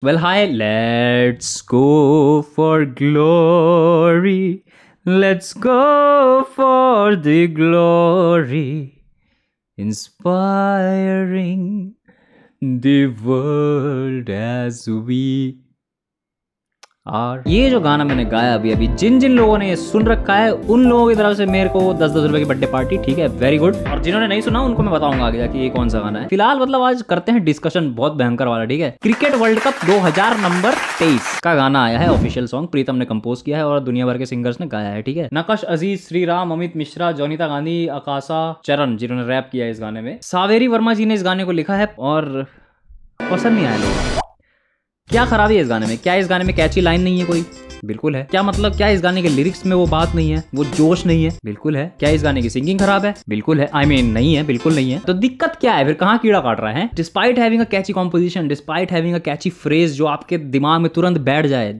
Well, hi, let's go for glory. Let's go for the glory. Inspiring the world as we और ये जो गाना मैंने गाया अभी अभी जिन जिन लोगों ने ये सुन रखा है उन लोगों की तरफ से मेरे को दस दस रुपए की बर्थडे पार्टी ठीक है वेरी गुड और जिन्होंने नहीं सुना उनको मैं बताऊंगा आगे जाके ये कौन सा गाना है फिलहाल मतलब आज करते हैं डिस्कशन बहुत भयंकर वाला ठीक है क्रिकेट वर्ल्ड कप दो नंबर तेईस का गाना आया है ऑफिशियल सॉन्ग प्रीतम ने कंपोज किया है और दुनिया भर के सिंगर्स ने गाया है ठीक है नकश अजीज श्री राम अमित मिश्रा जोनिता गांधी अकाशा चरण जिन्होंने रैप किया है इस गाने में सावेरी वर्मा जी ने इस गाने को लिखा है और पसंद नहीं आया लोगों क्या खराबी है इस गाने में क्या इस गाने में कैची लाइन नहीं है कोई बिल्कुल है क्या मतलब क्या इस गाने के लिरिक्स में वो बात नहीं है वो जोश नहीं है बिल्कुल है क्या इस गाने की सिंगिंग खराब है बिल्कुल है आई I मीन mean, नहीं है बिल्कुल नहीं है तो दिक्कत क्या है फिर कहाँ कीड़ा काट रहा है despite having a catchy composition despite having a catchy phrase जो आपके दिमाग में तुरंत बैठ जाए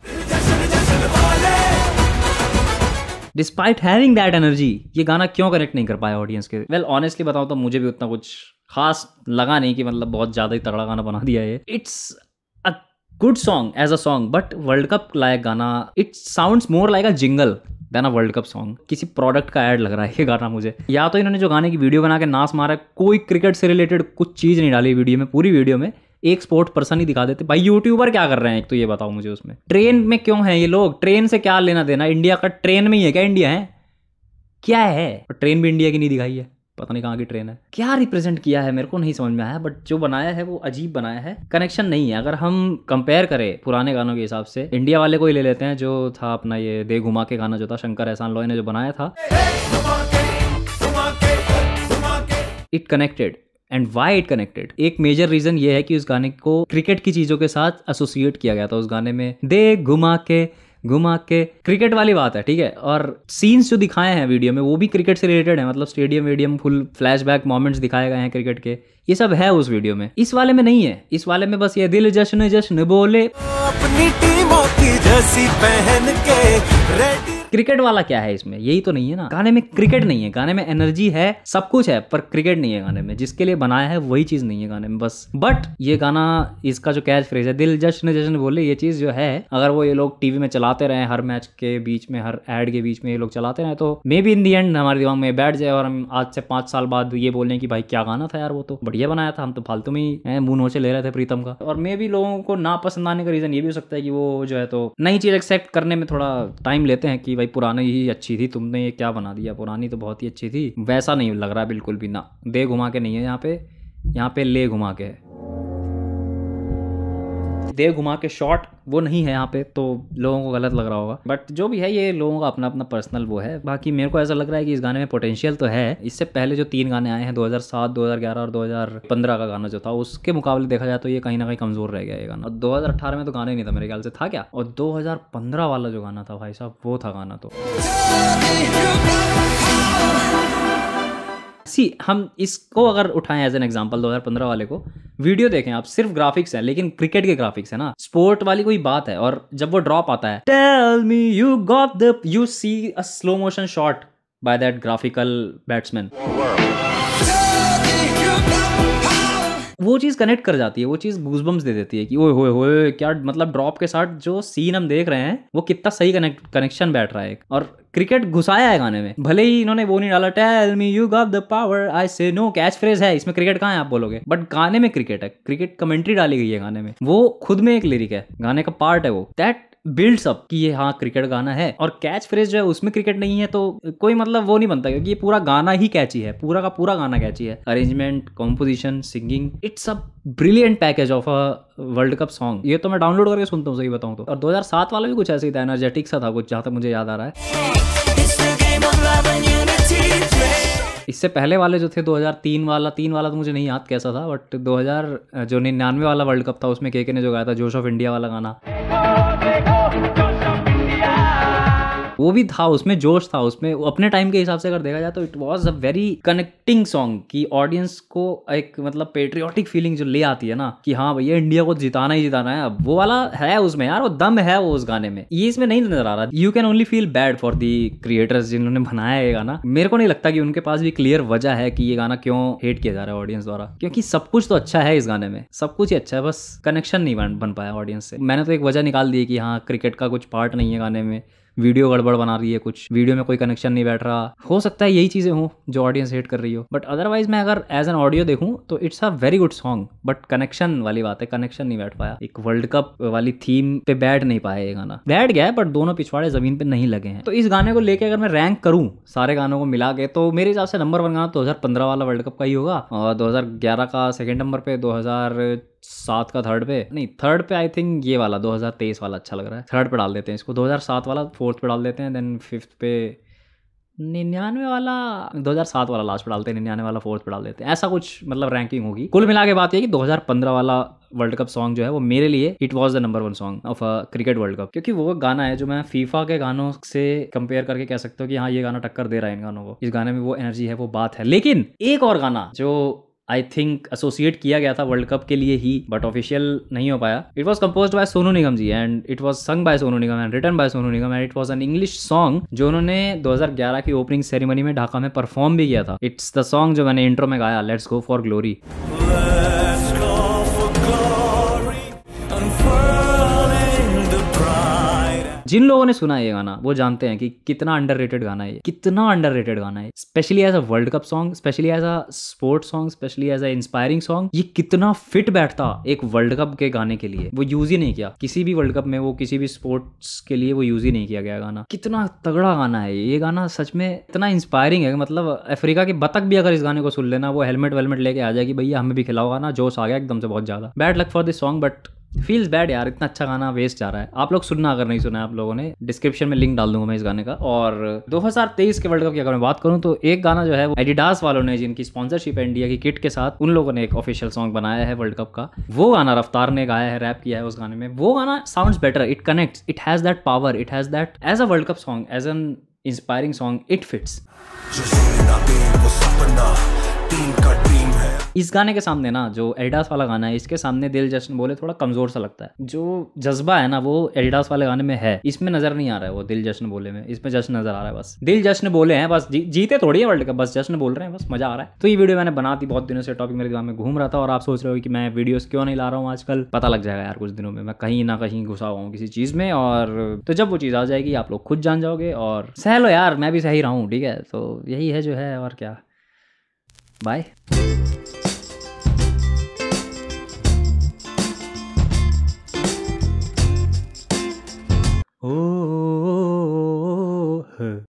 डिस्पाइट हैविंग दैट एनर्जी ये गाना क्यों कनेक्ट नहीं कर पाया ऑडियंस के वेल ऑनेस्टली बताऊं तो मुझे भी उतना कुछ खास लगा नहीं कि मतलब बहुत ज्यादा ही तगड़ा गाना बना दिया है it's good song as a song but world cup लायक गाना it sounds more like a jingle than a world cup song किसी प्रोडक्ट का ऐड लग रहा है ये गाना मुझे या तो इन्होंने जो गाने की वीडियो बना के नाश मारा है कोई क्रिकेट से रिलेटेड कुछ चीज़ नहीं डाली वीडियो में पूरी वीडियो में एक स्पोर्ट पर्सन ही दिखा देते भाई यूट्यूबर क्या कर रहे हैं एक तो ये बताओ मुझे उसमें ट्रेन में क्यों है ये लोग ट्रेन से क्या लेना देना इंडिया का ट्रेन में ही है क्या इंडिया है क्या है ट्रेन भी इंडिया की नहीं दिखाई है पता नहीं कहाँ की ट्रेन है क्या रिप्रेजेंट किया है मेरे को नहीं समझ में आया बट जो बनाया है वो अजीब बनाया है कनेक्शन नहीं है अगर हम कंपेयर करें पुराने गानों के हिसाब से इंडिया वाले को ही ले लेते हैं जो था अपना ये दे घुमा के गाना जो था शंकर एहसान लॉय ने जो बनाया था it connected and why it connected एक मेजर रीजन ये है कि उस गाने को क्रिकेट की चीजों के साथ एसोसिएट किया गया था उस गाने में दे घुमा के घुमा के क्रिकेट वाली बात है ठीक है और सीन्स जो दिखाए हैं वीडियो में वो भी क्रिकेट से रिलेटेड है मतलब स्टेडियम वेडियम फुल फ्लैश बैक मोमेंट्स दिखाए गए हैं क्रिकेट के ये सब है उस वीडियो में इस वाले में नहीं है इस वाले में बस ये दिल जश्न जश्न बोले अपनी टीमों की जैसी पहन के रेडी क्रिकेट वाला क्या है इसमें यही तो नहीं है ना गाने में क्रिकेट नहीं है गाने में एनर्जी है सब कुछ है पर क्रिकेट नहीं है गाने में जिसके लिए बनाया है वही चीज नहीं है गाने में बस बट ये गाना इसका जो कैच फ्रेज है दिल जश्न जश्न बोले ये चीज जो है अगर वो ये लोग टीवी में चलाते रहे हर मैच के बीच में हर एड के बीच में ये लोग चलाते रहे तो may be in the and हमारे दिमाग में बैठ जाए और हम आज से पांच साल बाद ये बोले कि भाई क्या गाना था यार वो तो बढ़िया बनाया था हम तो फालतू में ही मुंह नोचे ले रहे थे प्रीतम का और मे भी लोगों को ना पसंद आने का रीजन ये भी हो सकता है कि वो जो है तो नई चीज एक्सेप्ट करने में थोड़ा टाइम लेते हैं कि भाई पुरानी ही अच्छी थी तुमने ये क्या बना दिया पुरानी तो बहुत ही अच्छी थी वैसा नहीं लग रहा बिल्कुल भी ना दे घुमा के नहीं है यहाँ पे यहाँ पे ले घुमा के है दे घुमा के शॉट वो नहीं है यहाँ पे तो लोगों को गलत लग रहा होगा बट जो भी है ये लोगों का अपना अपना पर्सनल वो है बाकी मेरे को ऐसा लग रहा है कि इस गाने में पोटेंशियल तो है इससे पहले जो तीन गाने आए हैं 2007 2011 और 2015 का गाना जो था उसके मुकाबले देखा जाए तो ये कहीं ना कहीं कमजोर रह गया ये गाना और में तो गाना ही नहीं था मेरे ख्याल से था क्या और दो वाला जो गाना था भाई साहब वो था गाना तो सी हम इसको अगर उठाएं एज एन एग्जाम्पल दो वाले को वीडियो देखें आप सिर्फ ग्राफिक्स है लेकिन क्रिकेट के ग्राफिक्स है ना स्पोर्ट वाली कोई बात है और जब वो ड्रॉप आता है tell me you got the you see a slow motion shot by that graphical batsman वो चीज़ कनेक्ट कर जाती है वो चीज़ गूजबम्स दे देती है कि ओए होए होए क्या मतलब ड्रॉप के साथ जो सीन हम देख रहे हैं वो कितना सही कनेक्ट कनेक्शन बैठ रहा है और क्रिकेट घुसाया है गाने में भले ही इन्होंने वो नहीं डाला tell me you got the power I say no catch phrase है इसमें क्रिकेट कहाँ है आप बोलोगे बट गाने में क्रिकेट है क्रिकेट कमेंट्री डाली गई है गाने में वो खुद में एक लिरिक है गाने का पार्ट है वो दैट बिल्ड्स अप कि ये हाँ क्रिकेट गाना है और कैच फ्रेज जो है उसमें क्रिकेट नहीं है तो कोई मतलब वो नहीं बनता क्योंकि ये पूरा गाना ही कैची है पूरा का पूरा गाना कैची है arrangement composition singing it's a brilliant package of a world cup song ये तो मैं डाउनलोड करके सुनता हूँ सही बताऊँ तो और 2007 वाला भी कुछ ऐसे ही था एनर्जेटिक सा था कुछ जहाँ तक मुझे याद आ रहा है इससे पहले वाले जो थे 2003 वाला तीन वाला तो मुझे नहीं याद कैसा था बट 2000 जो निन्यानवे वाला वर्ल्ड कप था उसमें केके ने जो गाया था जोश ऑफ इंडिया वाला गाना go, go. वो भी था उसमें जोश था उसमें अपने टाइम के हिसाब से अगर देखा जाए तो it was a very connecting song की ऑडियंस को एक मतलब पेट्रियाटिक फीलिंग जो ले आती है ना कि हाँ भैया इंडिया को जिताना ही जिताना है अब वो वाला है उसमें यार वो दम है वो उस गाने में ये इसमें नहीं नजर आ रहा you can only feel bad for the creators जिन्होंने बनाया ये गाना मेरे को नहीं लगता कि उनके पास भी क्लियर वजह है कि ये गाना क्यों हेट किया जा रहा है ऑडियंस द्वारा क्योंकि सब कुछ तो अच्छा है इस गाने में सब कुछ ही अच्छा है बस कनेक्शन नहीं बन, बन पाया ऑडियंस से मैंने तो एक वजह निकाल दी कि हाँ क्रिकेट का कुछ पार्ट नहीं है गाने में वीडियो गड़बड़ बना रही है कुछ वीडियो में कोई कनेक्शन नहीं बैठ रहा हो सकता है यही चीज़ें हों जो ऑडियंस हेट कर रही हो बट अदरवाइज मैं अगर एज एन ऑडियो देखूँ तो it's a very good song but connection वाली बात है कनेक्शन नहीं बैठ पाया एक वर्ल्ड कप वाली थीम पे बैठ नहीं पाया ये गाना बैठ गया है बट दोनों पिछवाड़े जमीन पे नहीं लगे हैं तो इस गाने को लेकर अगर मैं रैंक करूँ सारे गानों को मिला के तो मेरे हिसाब से नंबर वन गाना तो दो वाला वर्ल्ड कप का ही होगा और दो का सेकेंड नंबर पे दो सात का थर्ड पे नहीं थर्ड पे आई थिंक ये वाला 2023 वाला अच्छा लग रहा है थर्ड पे डाल देते हैं इसको 2007 वाला फोर्थ पे डाल देते हैं देन फिफ्थ पे निन्यानवे वाला 2007 वाला लास्ट पे डालते हैं निन्यानवे वाला फोर्थ पे डाल देते हैं ऐसा कुछ मतलब रैंकिंग होगी कुल मिला के बात ये कि 2015 वाला वर्ल्ड कप सॉन्ग जो है वो मेरे लिए it was the number one song of cricket world cup क्योंकि वो गाना है जो मैं फीफा के गानों से कंपेयर करके कह सकता हूँ कि हाँ ये गाना टक्कर दे रहा है इन गानों को इस गाने में वो एनर्जी है वो बात है लेकिन एक और गाना जो आई थिंक एसोसिएट किया गया था वर्ल्ड कप के लिए ही बट ऑफिशियल नहीं हो पाया it was composed by Sonu Nigam ji and it was sung by Sonu Nigam and written by Sonu Nigam and it was an English song जो उन्होंने 2011 की ओपनिंग सेरेमनी में ढाका में परफॉर्म भी किया था इट्स द सॉन्ग जो मैंने इंट्रो में गाया लेट्स गो फॉर ग्लोरी जिन लोगों ने सुना ये गाना वो जानते हैं कि कितना अंडर गाना है कितना अंडर गाना है specially as a world cup song specially as a sports song specially as a inspiring song ये कितना फिट बैठता एक वर्ल्ड कप के गाने के लिए वो यूज ही नहीं किया किसी भी वर्ल्ड कप में वो किसी भी स्पोर्ट्स के लिए वो यूज ही नहीं किया गया गाना कितना तगड़ा गाना है ये गाना सच में इतना इंस्पायरिंग है मतलब अफ्रीका के बतक भी अगर इस गाने को सुन लेना वो हेलमेट वेलमेट लेके आ जाएगी भैया हमें भी खिलाओ गाना जोश आ गया एकदम से बहुत ज्यादा bad luck for this song but feels bad यार इतना अच्छा गाना वेस्ट जा रहा है आप लोग सुनना अगर नहीं सुना है आप लोगों ने डिस्क्रिप्शन में लिंक डाल दूंगा मैं इस गाने का और 2023 के वर्ल्ड कप की अगर मैं बात करूं तो एक गाना जो है वो एडिडास वालों ने जिनकी स्पॉन्सरशिप है इंडिया की किट के साथ उन लोगों ने एक ऑफिशियल सॉन्ग बनाया है वर्ल्ड कप का वो गाना रफ्तार ने गाया है रैप किया है उस गाने में वो गाना sound better it connect it has that power it has that as a world cup song as an inspiring song it fits team का है इस गाने के सामने ना जो एडिडास वाला गाना है इसके सामने दिल जश्न बोले थोड़ा कमजोर सा लगता है जो जज्बा है ना वो एल्डास वाले गाने में है इसमें नजर नहीं आ रहा है वो दिल जश्न बोले में इसमें जश्न नजर आ रहा है बस दिल जश्न बोले हैं बस जी, जीते थोड़ी है वर्ल्ड कप बस जश्न बोल रहे हैं बस मजा आ रहा है तो ये वीडियो मैंने बना दी बहुत दिनों से टॉपिक मेरे दिमाग में घूम रहा था और आप सोच रहे हो कि मैं वीडियोज क्यों नहीं ला रहा हूँ आजकल पता लग जाएगा यार कुछ दिनों में मैं कहीं ना कहीं घुसा हुआ हूँ किसी चीज में और तो जब वो चीज आ जाएगी आप लोग खुद जान जाओगे और सह लो यार मैं भी सही रहा हूँ ठीक है तो यही है जो है और क्या Bye. Oh.